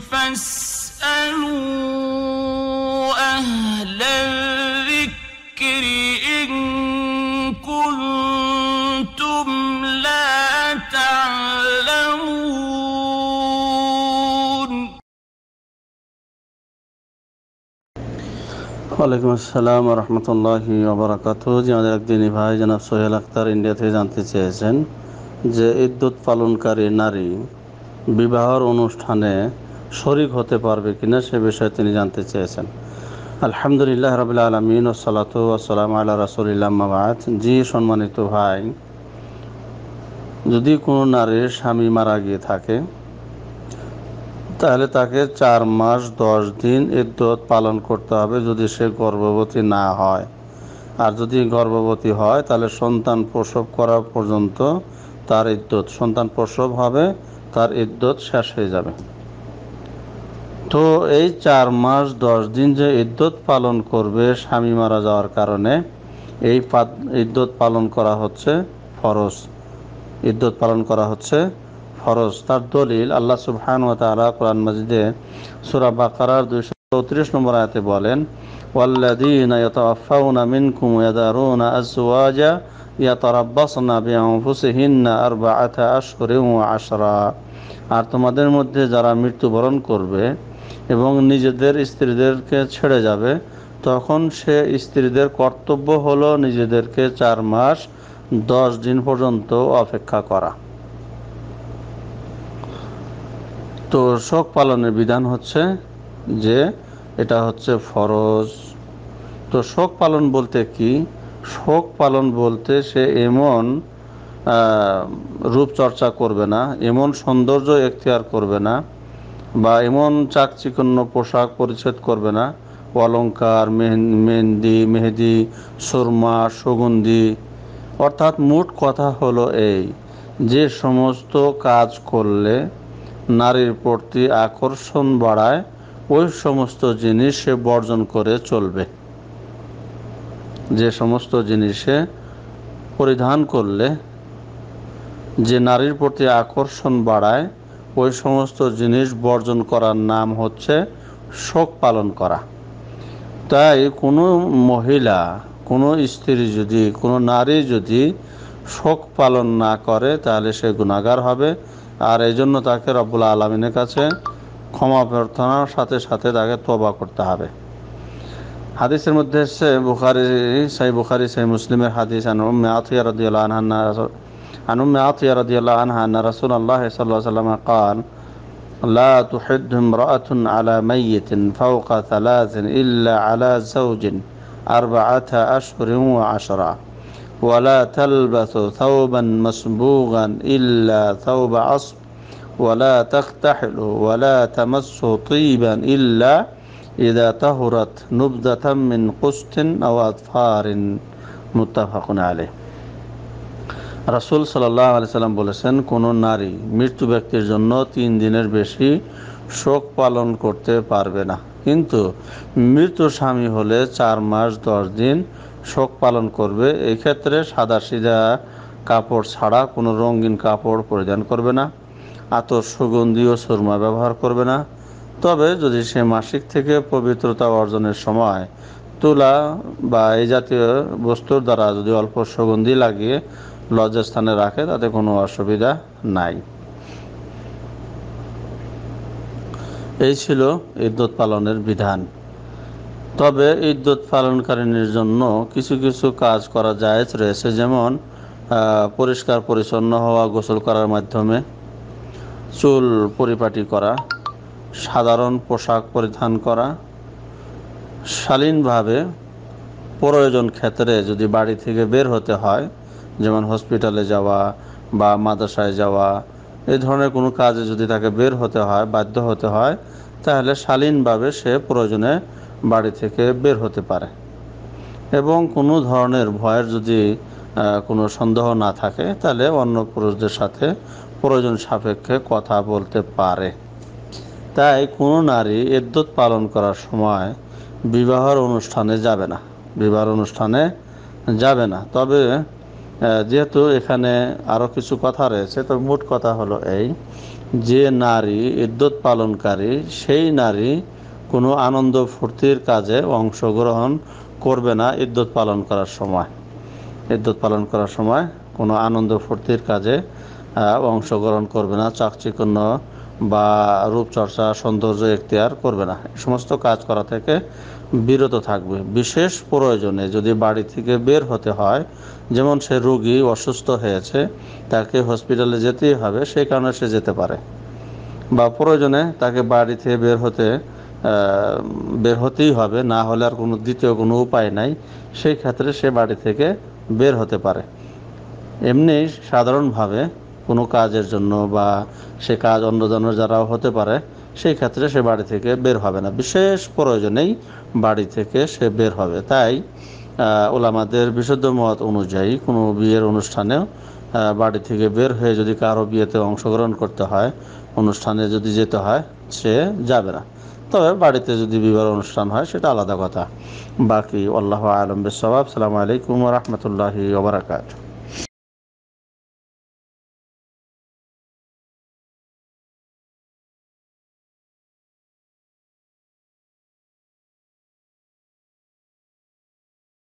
ওয়ালাইকুম আসসালাম রহমতুল্লাহ ওবরাকাত আমাদের একদিনই ভাই জনাব সোহেল আখতার ইন্ডিয়া থেকে জানতে চেয়েছেন যে ইদ্যুৎ পালনকারী নারী বিবাহর অনুষ্ঠানে শরিক হতে পারবে কিনা সে বিষয়ে তিনি জানতে চেয়েছেন আলহামদুলিল্লাহ রবিল আলমিন ও সালাত আসসালাম আল্লাহ রাসুলিল্লামাবাদ জি সম্মানিত ভাই যদি কোনো নারীর স্বামী মারা গিয়ে থাকে তাহলে তাকে চার মাস দশ দিন ইদ্যত পালন করতে হবে যদি সে গর্ভবতী না হয় আর যদি গর্ভবতী হয় তাহলে সন্তান প্রসব করা পর্যন্ত তার ইদ্যত সন্তান প্রসব হবে তার ইদ্যত শেষ হয়ে যাবে তো এই চার মাস দশ দিন যে ইদ্যত পালন করবে স্বামী মারা যাওয়ার কারণে এই ইদ্যত পালন করা হচ্ছে ফরজ ইদ্যত পালন করা হচ্ছে ফরজ তার দলিল আল্লাহ সুবহান ও তাআলা কোরআন মাজিদে সূরা বাকারার চৌত্রিশ নম্বর আয়াতে বলেন ওয়াল্লাযীনা ইয়াতাওয়াফাউনা মিনকুম ইয়াদারুনা আযওয়াজা ইয়াতারাব্বাসনা বিআনফুসিহিন্না আরবাআতা আশহুরিন ওয়া আশরা আর তোমাদের মধ্যে যারা মৃত্যুবরণ করবে এবং নিজেদের স্ত্রীদেরকে ছেড়ে যাবে তখন সে স্ত্রীদের কর্তব্য হলো নিজেদেরকে চার মাস দশ দিন পর্যন্ত অপেক্ষা করা তো শোক পালনের বিধান হচ্ছে যে এটা হচ্ছে ফরজ তো শোক পালন বলতে কি শোক পালন বলতে সে এমন রূপচর্চা করবে না এমন সৌন্দর্য এখতিয়ার করবে না বা এমন চাকচিকন্য পোশাক পরিচ্ছেদ করবে না অলঙ্কার মেহেন্দি মেহেদি সুরমা সুগন্ধি অর্থাৎ মোট কথা হলো এই যে সমস্ত কাজ করলে নারীর প্রতি আকর্ষণ বাড়ায় ওই সমস্ত জিনিস সে বর্জন করে চলবে যে সমস্ত জিনিসে পরিধান করলে যে নারীর প্রতি আকর্ষণ বাড়ায় ওই সমস্ত জিনিস বর্জন করার নাম হচ্ছে শোক পালন করা তাই কোনো মহিলা কোনো স্ত্রী যদি কোনো নারী যদি শোক পালন না করে তাহলে সে গুণাগার হবে আর এই জন্য তাকে রব্বুল আলমিনের কাছে ক্ষমা প্রার্থনার সাথে সাথে তাকে তবা করতে হবে হাদিসের মধ্যে এসছে বুখারি সাই বুখারি সাই মুসলিমের হাদিস আন উম্মে আতিয়া রাদিয়াল্লাহু عن أم عطية رضي الله عنها أن رسول الله صلى الله عليه وسلم قال لا تحد امرأة على ميت فوق ثلاث إلا على زوج أربعة أشهر وعشرة ولا تلبث ثوبا مصبوغا إلا ثوب عصب ولا تختحل ولا تمس طيبا إلا إذا طهرت نبذة من قسط أو أظفار متفق عليه রাসুল সাল্লাহ আলি সাল্লাম বলেছেন কোনো নারী মৃত্যু ব্যক্তির জন্য তিন দিনের বেশি শোক পালন করতে পারবে না কিন্তু মৃত্যু স্বামী হলে চার মাস দশ দিন শোক পালন করবে এই ক্ষেত্রে সাদা সিধা কাপড় ছাড়া কোনো রঙিন কাপড় পরিধান করবে না আতর সুগন্ধি ও সুরমা ব্যবহার করবে না তবে যদি সে মাসিক থেকে পবিত্রতা অর্জনের সময় তুলা বা এই জাতীয় বস্তুর দ্বারা যদি অল্প সুগন্ধি লাগিয়ে স্থানে রাখে তাতে কোনো অসুবিধা নাই এই ছিল ঈদ্যুৎ পালনের বিধান তবে ঈদ্যুৎ পালনকারীর জন্য কিছু কিছু কাজ করা যায় রয়েছে যেমন পরিষ্কার পরিচ্ছন্ন হওয়া গোসল করার মাধ্যমে চুল পরিপাটি করা সাধারণ পোশাক পরিধান করা শালীনভাবে প্রয়োজন ক্ষেত্রে যদি বাড়ি থেকে বের হতে হয় যেমন হসপিটালে যাওয়া বা মাদ্রাসায় যাওয়া এই ধরনের কোনো কাজে যদি তাকে বের হতে হয় বাধ্য হতে হয় তাহলে শালীনভাবে সে প্রয়োজনে বাড়ি থেকে বের হতে পারে এবং কোনো ধরনের ভয়ের যদি কোনো সন্দেহ না থাকে তাহলে অন্য পুরুষদের সাথে প্রয়োজন সাপেক্ষে কথা বলতে পারে তাই কোনো নারী এদ্যুত পালন করার সময় বিবাহর অনুষ্ঠানে যাবে না বিবাহ অনুষ্ঠানে যাবে না তবে যেহেতু এখানে আরও কিছু কথা রয়েছে তো মোট কথা হলো এই যে নারী ইদ্যুৎ পালনকারী সেই নারী কোনো আনন্দ ফুর্তির কাজে অংশগ্রহণ করবে না ইদ্যুৎ পালন করার সময় ইদ্যুৎ পালন করার সময় কোনো আনন্দ ফুর্তির কাজে অংশগ্রহণ করবে না চাকচিকন্য বা রূপচর্চা সৌন্দর্য এখতিয়ার করবে না সমস্ত কাজ করা থেকে বিরত থাকবে বিশেষ প্রয়োজনে যদি বাড়ি থেকে বের হতে হয় যেমন সে রুগী অসুস্থ হয়েছে তাকে হসপিটালে যেতেই হবে সেই কারণে সে যেতে পারে বা প্রয়োজনে তাকে বাড়ি থেকে বের হতে বের হতেই হবে না হলে আর কোনো দ্বিতীয় কোনো উপায় নাই সেই ক্ষেত্রে সে বাড়ি থেকে বের হতে পারে এমনি সাধারণভাবে কোনো কাজের জন্য বা সে কাজ অন্যজনের যারাও হতে পারে সেই ক্ষেত্রে সে বাড়ি থেকে বের হবে না বিশেষ প্রয়োজনেই বাড়ি থেকে সে বের হবে তাই ওলামাদের বিশুদ্ধ মত অনুযায়ী কোনো বিয়ের অনুষ্ঠানেও বাড়ি থেকে বের হয়ে যদি কারো বিয়েতে অংশগ্রহণ করতে হয় অনুষ্ঠানে যদি যেতে হয় সে যাবে না তবে বাড়িতে যদি বিবাহ অনুষ্ঠান হয় সেটা আলাদা কথা বাকি আল্লাহ আলম বিসবাব সালামু আলাইকুম রহমতুল্লাহি ওবরাকাতু